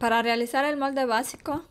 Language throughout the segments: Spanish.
Para realizar el molde básico,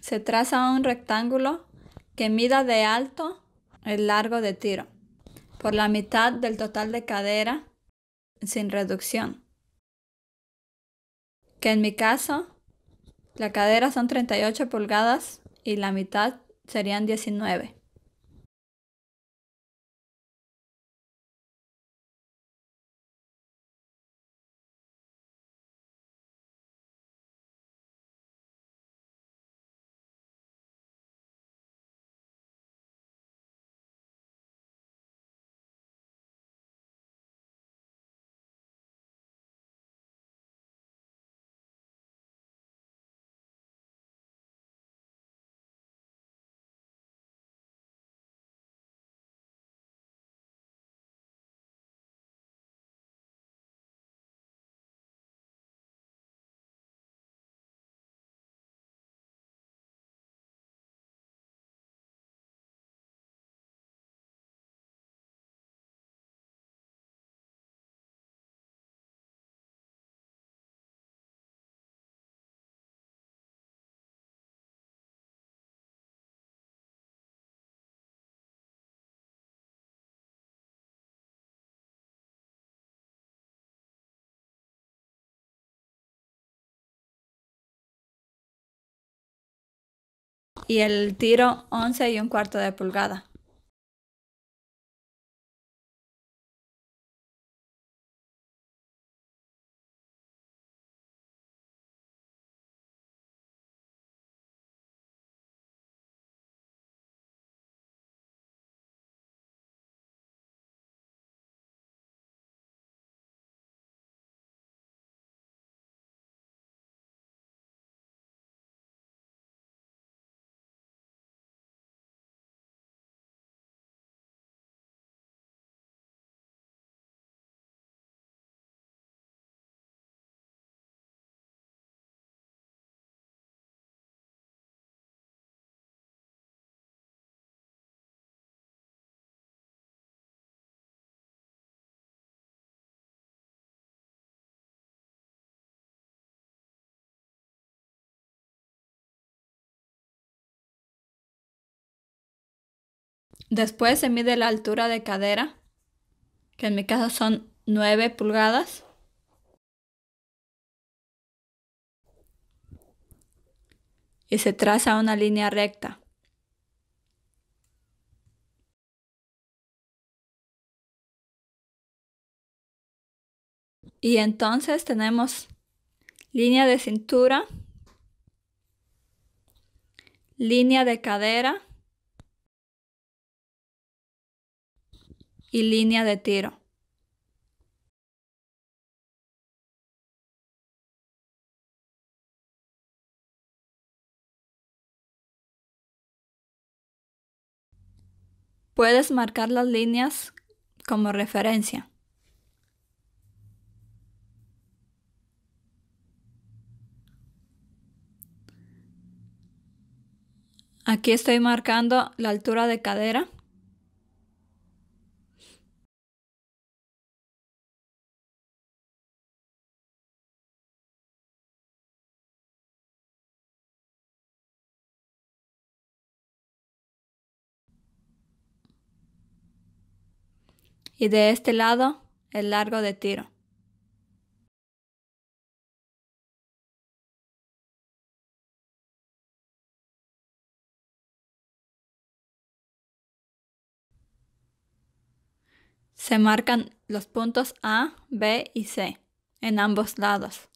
se traza un rectángulo que mida de alto el largo de tiro por la mitad del total de cadera sin reducción. Que en mi caso, la cadera son 38 pulgadas y la mitad serían 19. y el tiro 11 y un cuarto de pulgada. Después se mide la altura de cadera, que en mi caso son 9 pulgadas. Y se traza una línea recta. Y entonces tenemos línea de cintura, línea de cadera, y línea de tiro. Puedes marcar las líneas como referencia. Aquí estoy marcando la altura de cadera y de este lado el largo de Tiro. Se marcan los puntos A, B y C en ambos lados.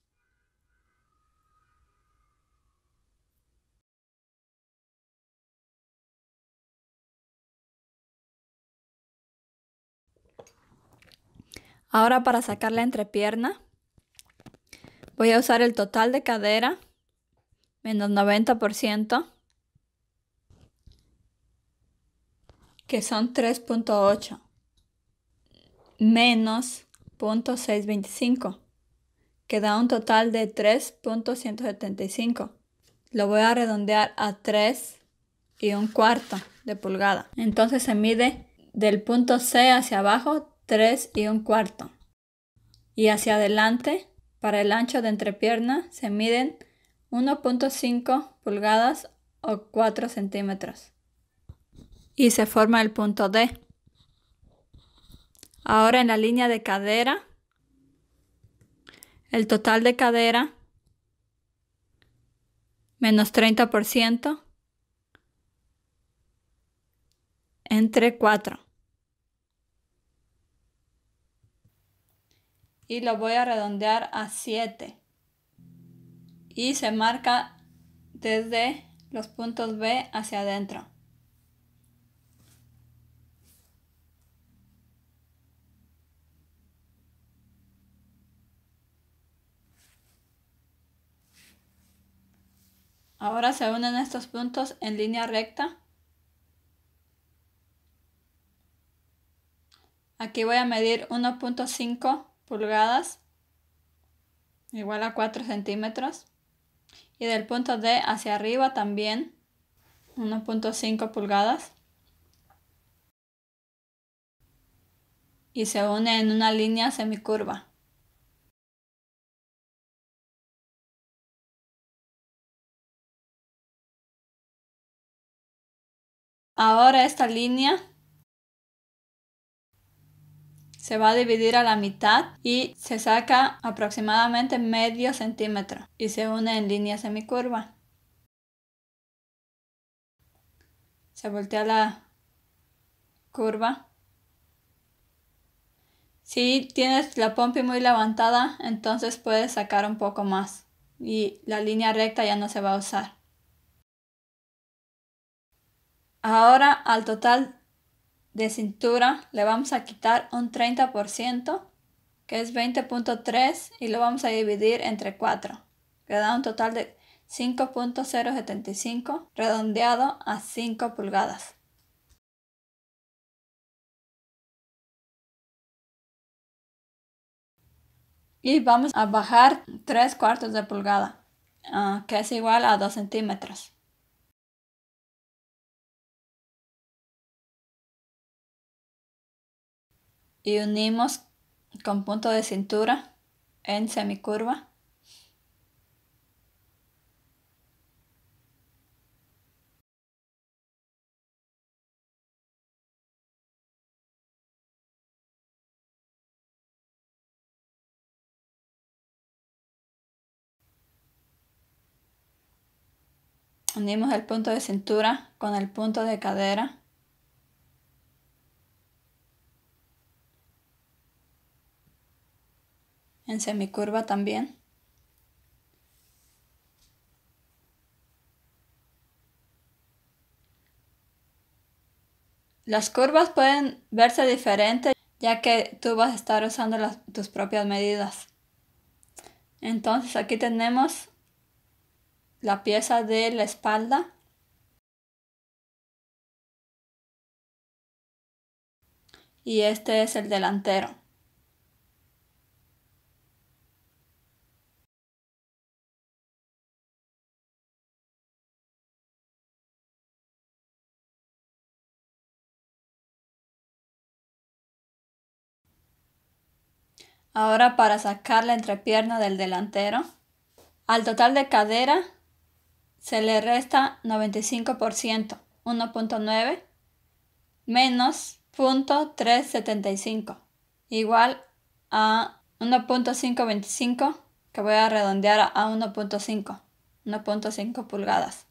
Ahora para sacar la entrepierna, voy a usar el total de cadera, menos 90%, que son 3.8, menos 0.625, que da un total de 3.175. Lo voy a redondear a 3 y un cuarto de pulgada. Entonces se mide del punto C hacia abajo 3 y un cuarto. Y hacia adelante, para el ancho de entrepierna, se miden 1.5 pulgadas o 4 centímetros. Y se forma el punto D. Ahora en la línea de cadera, el total de cadera menos 30% entre 4. y lo voy a redondear a 7 y se marca desde los puntos B hacia adentro. Ahora se unen estos puntos en línea recta. Aquí voy a medir 1.5 pulgadas igual a 4 centímetros y del punto D hacia arriba también 1.5 pulgadas y se une en una línea semicurva. Ahora esta línea se va a dividir a la mitad y se saca aproximadamente medio centímetro y se une en línea semicurva. Se voltea la curva. Si tienes la pompi muy levantada, entonces puedes sacar un poco más y la línea recta ya no se va a usar. Ahora al total de cintura le vamos a quitar un 30%, que es 20.3, y lo vamos a dividir entre 4, que da un total de 5.075, redondeado a 5 pulgadas. Y vamos a bajar 3 cuartos de pulgada, ah, que es igual a 2 centímetros. y unimos con punto de cintura en semicurva. Unimos el punto de cintura con el punto de cadera. en semicurva también. Las curvas pueden verse diferentes ya que tú vas a estar usando tus propias medidas. Entonces aquí tenemos la pieza de la espalda. Y este es el delantero. Ahora para sacar la entrepierna del delantero. Al total de cadera se le resta 95%, 1.9 menos 0.375 igual a 1.525 que voy a redondear a 1.5, 1.5 pulgadas.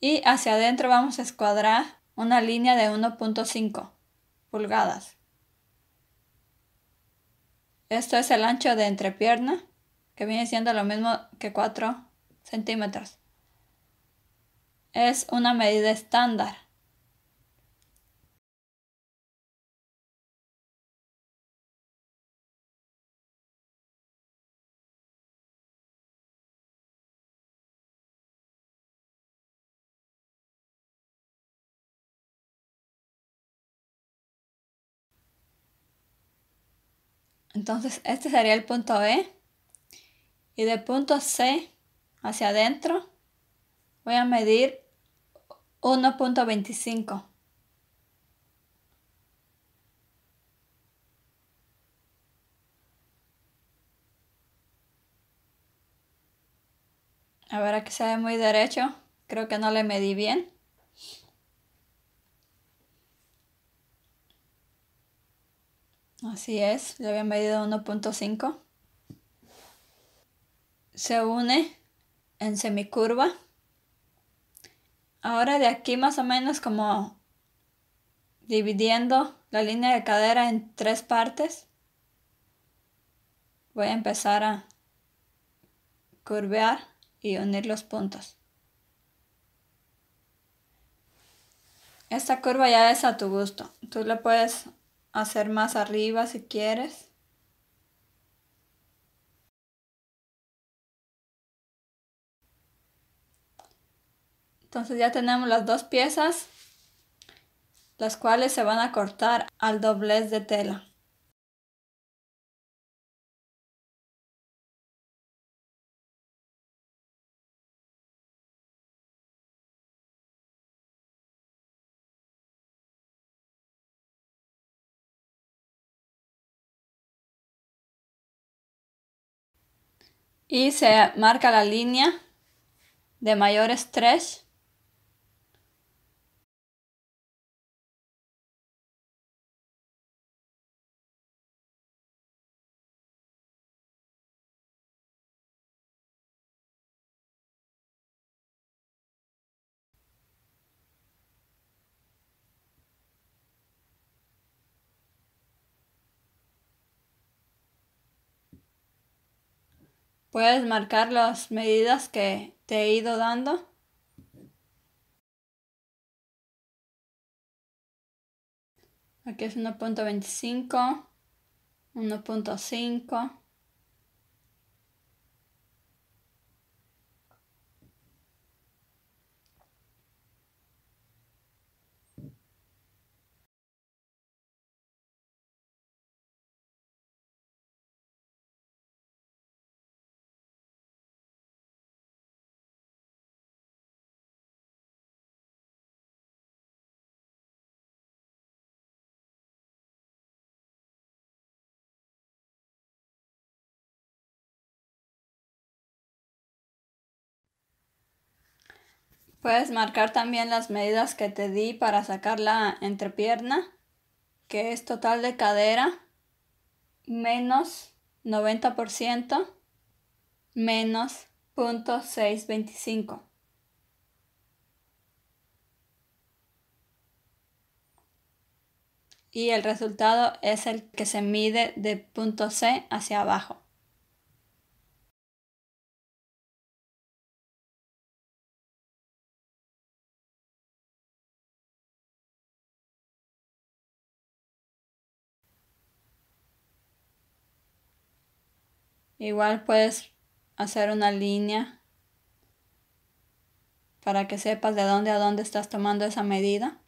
y hacia adentro vamos a escuadrar una línea de 1.5 pulgadas. Esto es el ancho de entrepierna, que viene siendo lo mismo que 4 centímetros. Es una medida estándar. Entonces este sería el punto B. Y de punto C hacia adentro voy a medir 1.25. A ver, aquí se ve muy derecho. Creo que no le medí bien. Así es, ya habían medido 1.5. Se une en semicurva. Ahora de aquí más o menos como dividiendo la línea de cadera en tres partes. Voy a empezar a curvear y unir los puntos. Esta curva ya es a tu gusto. Tú la puedes hacer más arriba si quieres. Entonces ya tenemos las dos piezas, las cuales se van a cortar al doblez de tela. y se marca la línea de mayor estrés ¿Puedes marcar las medidas que te he ido dando? Aquí es 1.25, 1.5. Puedes marcar también las medidas que te di para sacar la entrepierna, que es total de cadera menos 90% menos 0.625. Y el resultado es el que se mide de punto C hacia abajo. Igual puedes hacer una línea para que sepas de dónde a dónde estás tomando esa medida.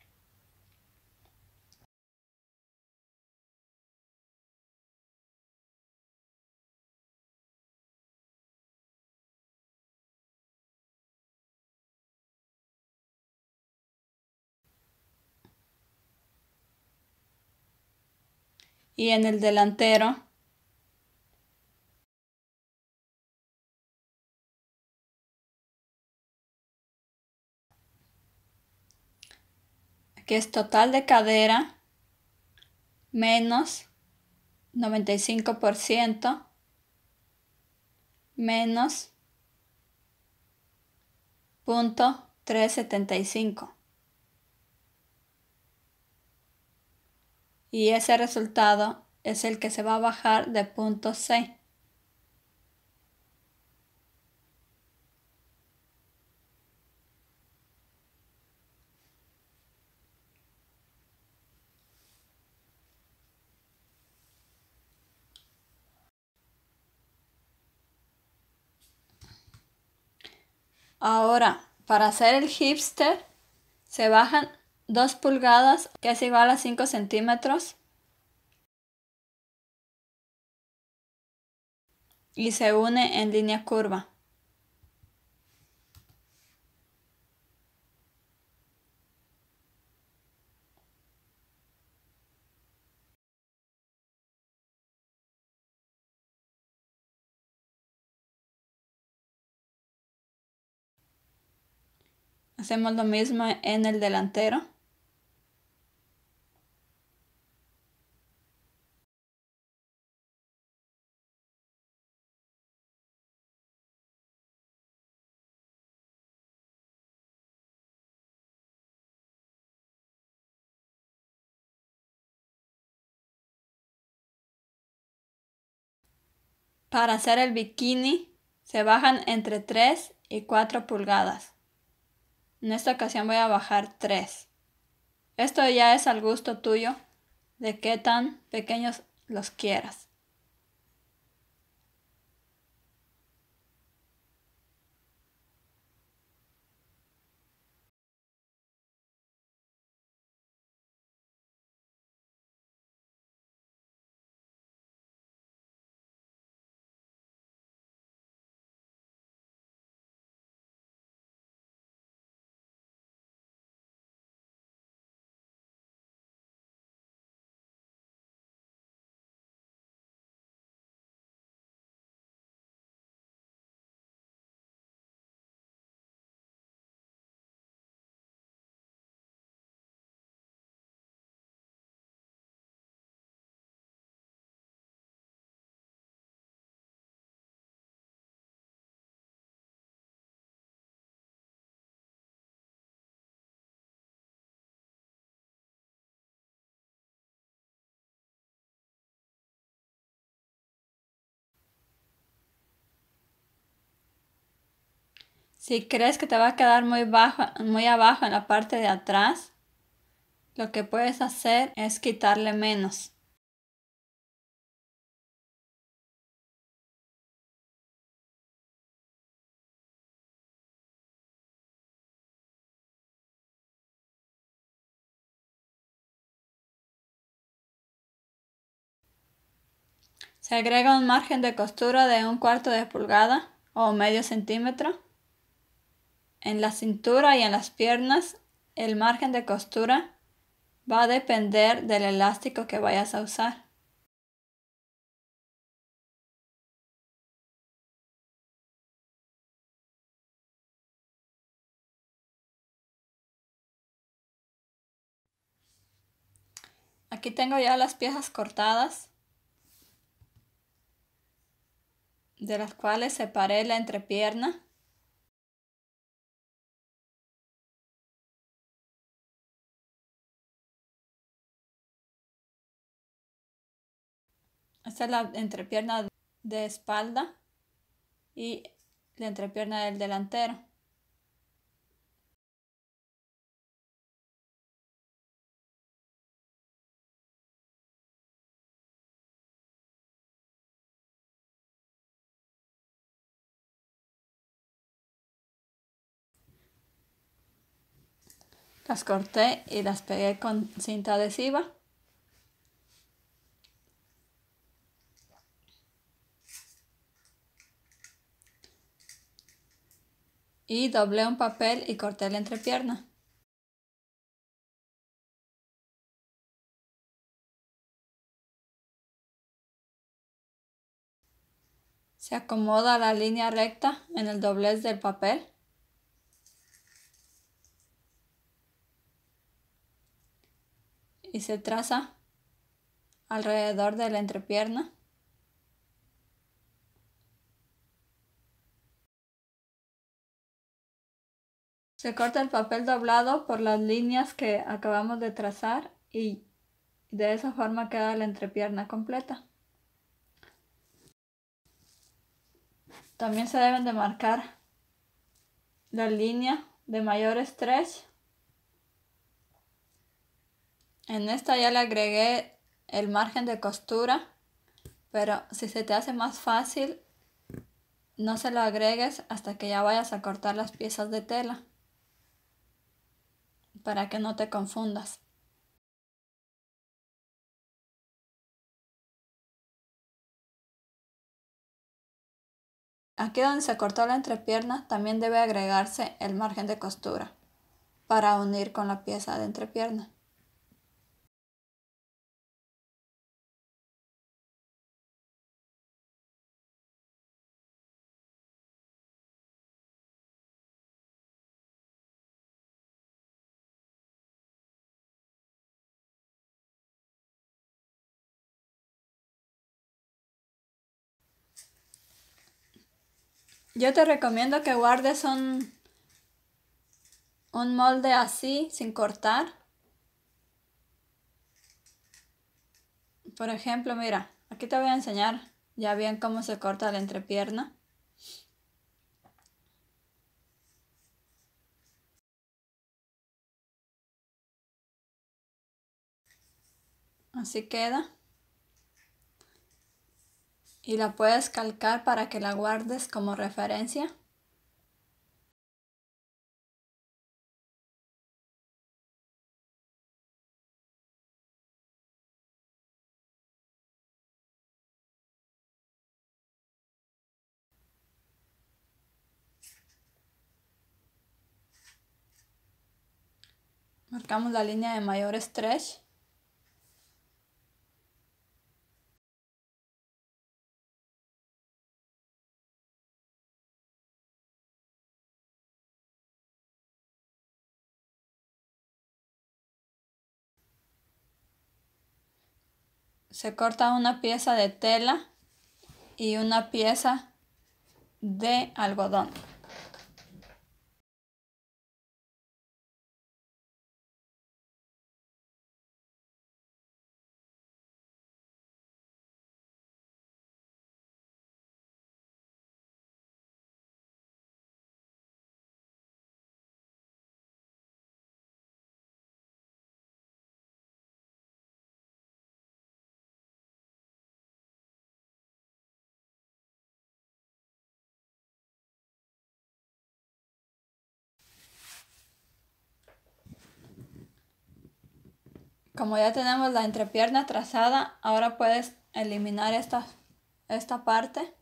Y en el delantero es total de cadera menos 95% menos punto 375. Y ese resultado es el que se va a bajar de punto C. Ahora, para hacer el hipster, se bajan 2 pulgadas, que es igual a 5 centímetros. Y se une en línea curva. Hacemos lo mismo en el delantero. Para hacer el bikini se bajan entre 3 y 4 pulgadas. En esta ocasión voy a bajar 3. Esto ya es al gusto tuyo de qué tan pequeños los quieras. Si crees que te va a quedar muy, bajo, muy abajo en la parte de atrás, lo que puedes hacer es quitarle menos. Se agrega un margen de costura de un cuarto de pulgada o medio centímetro. En la cintura y en las piernas, el margen de costura va a depender del elástico que vayas a usar. Aquí tengo ya las piezas cortadas, de las cuales separé la entrepierna. Esta es la entrepierna de espalda y la entrepierna del delantero. Las corté y las pegué con cinta adhesiva. y doble un papel y corté la entrepierna. Se acomoda la línea recta en el doblez del papel. Y se traza alrededor de la entrepierna. Se corta el papel doblado por las líneas que acabamos de trazar y de esa forma queda la entrepierna completa. También se deben de marcar la línea de mayor estrés. En esta ya le agregué el margen de costura, pero si se te hace más fácil, no se lo agregues hasta que ya vayas a cortar las piezas de tela para que no te confundas. Aquí donde se cortó la entrepierna también debe agregarse el margen de costura para unir con la pieza de entrepierna. Yo te recomiendo que guardes un, un molde así, sin cortar. Por ejemplo, mira, aquí te voy a enseñar ya bien cómo se corta la entrepierna. Así queda y la puedes calcar para que la guardes como referencia. Marcamos la línea de mayor stretch se corta una pieza de tela y una pieza de algodón. Como ya tenemos la entrepierna trazada, ahora puedes eliminar esta, esta parte.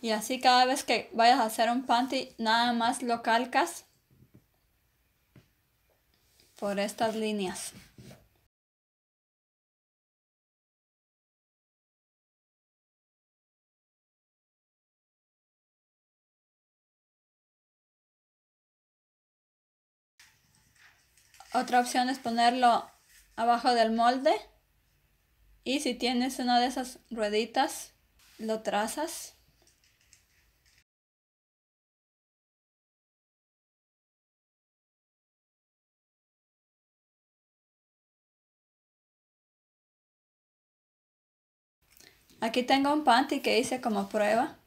Y así cada vez que vayas a hacer un panty, nada más lo calcas por estas líneas. Otra opción es ponerlo abajo del molde. Y si tienes una de esas rueditas, lo trazas. Aquí tengo un panty que hice como prueba.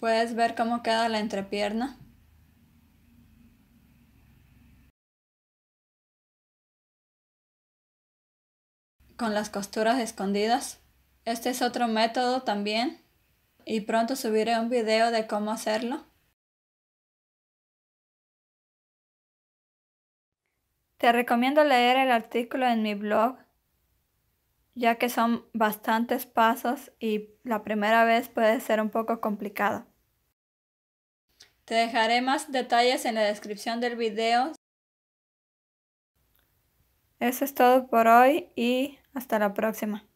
Puedes ver cómo queda la entrepierna. Con las costuras escondidas. Este es otro método también y pronto subiré un video de cómo hacerlo. Te recomiendo leer el artículo en mi blog ya que son bastantes pasos y la primera vez puede ser un poco complicado. Te dejaré más detalles en la descripción del video. Eso es todo por hoy y hasta la próxima.